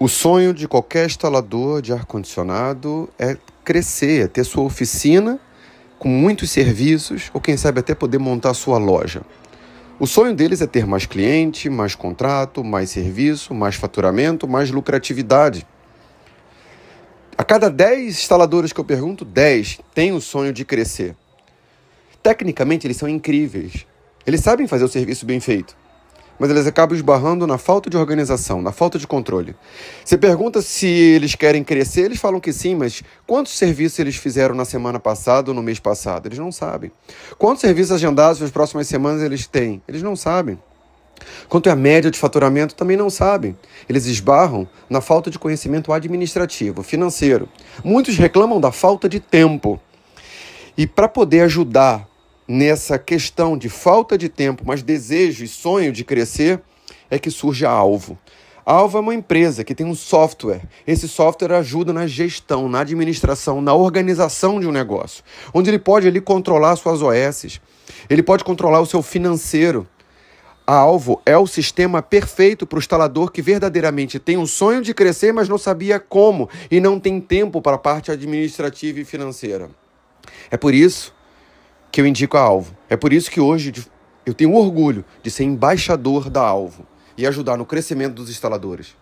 O sonho de qualquer instalador de ar-condicionado é crescer, é ter sua oficina com muitos serviços ou, quem sabe, até poder montar sua loja. O sonho deles é ter mais cliente, mais contrato, mais serviço, mais faturamento, mais lucratividade. A cada 10 instaladores que eu pergunto, 10 têm o sonho de crescer. Tecnicamente, eles são incríveis. Eles sabem fazer o serviço bem feito mas eles acabam esbarrando na falta de organização, na falta de controle. Você pergunta se eles querem crescer, eles falam que sim, mas quantos serviços eles fizeram na semana passada ou no mês passado? Eles não sabem. Quantos serviços agendados nas próximas semanas eles têm? Eles não sabem. Quanto é a média de faturamento, também não sabem. Eles esbarram na falta de conhecimento administrativo, financeiro. Muitos reclamam da falta de tempo. E para poder ajudar nessa questão de falta de tempo, mas desejo e sonho de crescer, é que surge a Alvo. A Alvo é uma empresa que tem um software. Esse software ajuda na gestão, na administração, na organização de um negócio, onde ele pode ali controlar suas OS, ele pode controlar o seu financeiro. A Alvo é o sistema perfeito para o instalador que verdadeiramente tem um sonho de crescer, mas não sabia como e não tem tempo para a parte administrativa e financeira. É por isso que eu indico a Alvo. É por isso que hoje eu tenho orgulho de ser embaixador da Alvo e ajudar no crescimento dos instaladores.